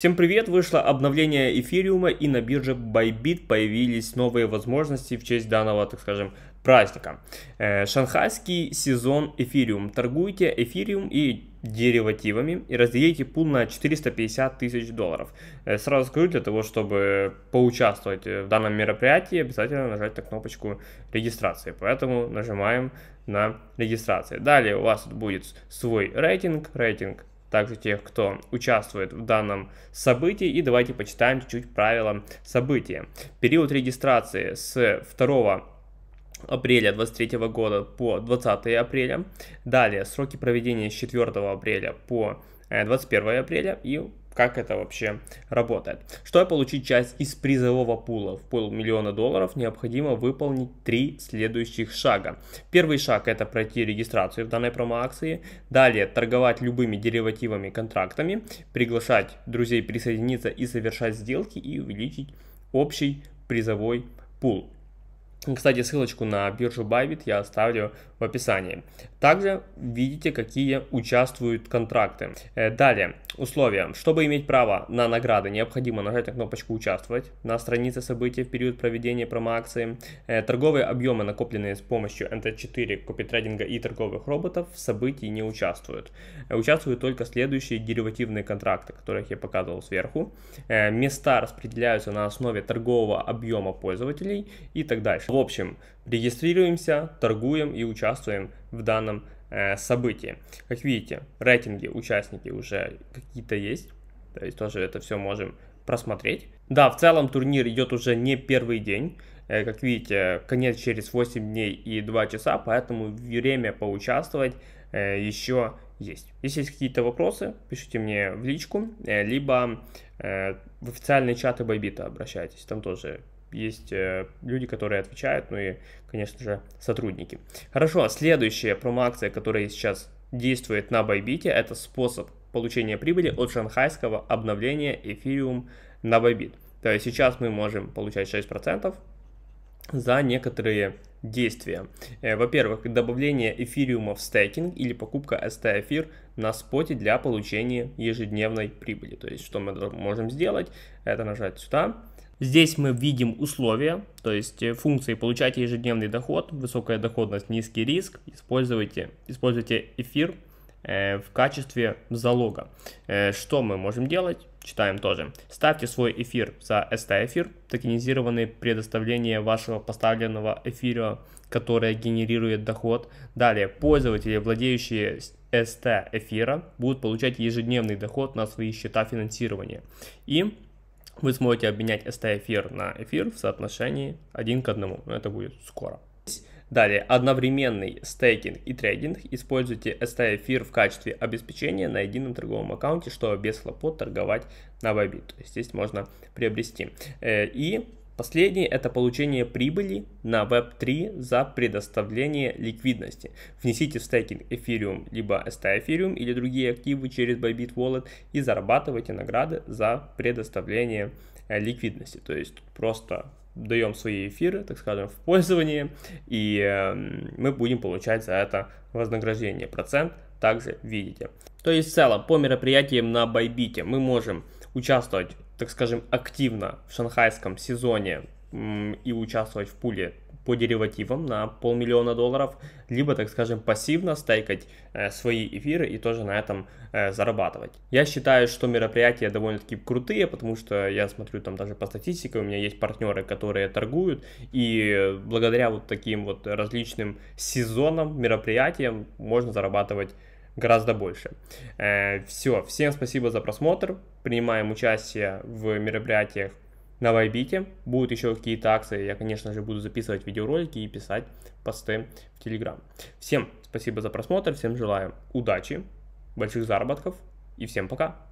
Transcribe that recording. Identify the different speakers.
Speaker 1: Всем привет! Вышло обновление эфириума и на бирже Bybit появились новые возможности в честь данного, так скажем, праздника. Э, шанхайский сезон эфириум. Торгуйте эфириум и деривативами и разделите пул на 450 тысяч долларов. Э, сразу скажу, для того, чтобы поучаствовать в данном мероприятии, обязательно нажать на кнопочку регистрации. Поэтому нажимаем на регистрацию. Далее у вас будет свой рейтинг, рейтинг также тех, кто участвует в данном событии. И давайте почитаем чуть-чуть правила события. Период регистрации с 2 апреля 23 года по 20 апреля. Далее сроки проведения с 4 апреля по 21 э, апреля и как это вообще работает. Чтобы получить часть из призового пула в полмиллиона долларов, необходимо выполнить три следующих шага. Первый шаг это пройти регистрацию в данной промоакции, далее торговать любыми деривативами контрактами, приглашать друзей присоединиться и совершать сделки и увеличить общий призовой пул. Кстати, ссылочку на биржу Bybit я оставлю в описании. Также видите, какие участвуют контракты. Э, далее, Условия. Чтобы иметь право на награды, необходимо нажать на кнопочку «Участвовать» на странице событий в период проведения промоакции. Э, торговые объемы, накопленные с помощью МТ4, копитрейдинга и торговых роботов, в событии не участвуют. Э, участвуют только следующие деривативные контракты, которых я показывал сверху. Э, места распределяются на основе торгового объема пользователей и так дальше. В общем, регистрируемся, торгуем и участвуем в данном Э, события, Как видите, рейтинги, участники уже какие-то есть. То есть тоже это все можем просмотреть. Да, в целом турнир идет уже не первый день. Э, как видите, конец через 8 дней и 2 часа, поэтому время поучаствовать э, еще есть. Если есть какие-то вопросы, пишите мне в личку, либо в официальные чаты Байбита обращайтесь, там тоже есть э, люди, которые отвечают, ну и, конечно же, сотрудники. Хорошо, следующая промо-акция, которая сейчас действует на Байбите, это способ получения прибыли от шанхайского обновления Ethereum на Байбит. То есть сейчас мы можем получать 6% за некоторые действия. Э, во-первых, добавление эфириума в стейкинг или покупка ST эфир на споте для получения ежедневной прибыли. То есть, что мы можем сделать, это нажать сюда, Здесь мы видим условия, то есть э, функции получать ежедневный доход», «Высокая доходность», «Низкий риск». Используйте, используйте эфир э, в качестве залога. Э, что мы можем делать? Читаем тоже. Ставьте свой эфир за ST-эфир, токенизированные предоставления вашего поставленного эфира, которое генерирует доход. Далее, пользователи, владеющие ST-эфира, будут получать ежедневный доход на свои счета финансирования. И вы сможете обменять ST-эфир на эфир в соотношении один к одному, но это будет скоро. Далее, одновременный стейкинг и трейдинг. Используйте ST-эфир в качестве обеспечения на едином торговом аккаунте, чтобы без хлопот торговать на Bybit. То есть здесь можно приобрести. Э, и Последний – это получение прибыли на Web3 за предоставление ликвидности. Внесите в стейкинг Ethereum, либо ST Ethereum или другие активы через Bybit Wallet и зарабатывайте награды за предоставление э, ликвидности. То есть тут просто даем свои эфиры, так скажем, в пользование, и эм, мы будем получать за это вознаграждение. Процент также видите. То есть в целом по мероприятиям на Байбите мы можем участвовать так скажем, активно в шанхайском сезоне и участвовать в пуле по деривативам на полмиллиона долларов, либо, так скажем, пассивно стейкать э, свои эфиры и тоже на этом э, зарабатывать. Я считаю, что мероприятия довольно-таки крутые, потому что я смотрю там даже по статистике, у меня есть партнеры, которые торгуют, и благодаря вот таким вот различным сезонам, мероприятиям можно зарабатывать гораздо больше. Э, Все, всем спасибо за просмотр. Принимаем участие в мероприятиях на Вайбите. Будут еще какие-то акции. Я, конечно же, буду записывать видеоролики и писать посты в Телеграм. Всем спасибо за просмотр. Всем желаю удачи, больших заработков и всем пока.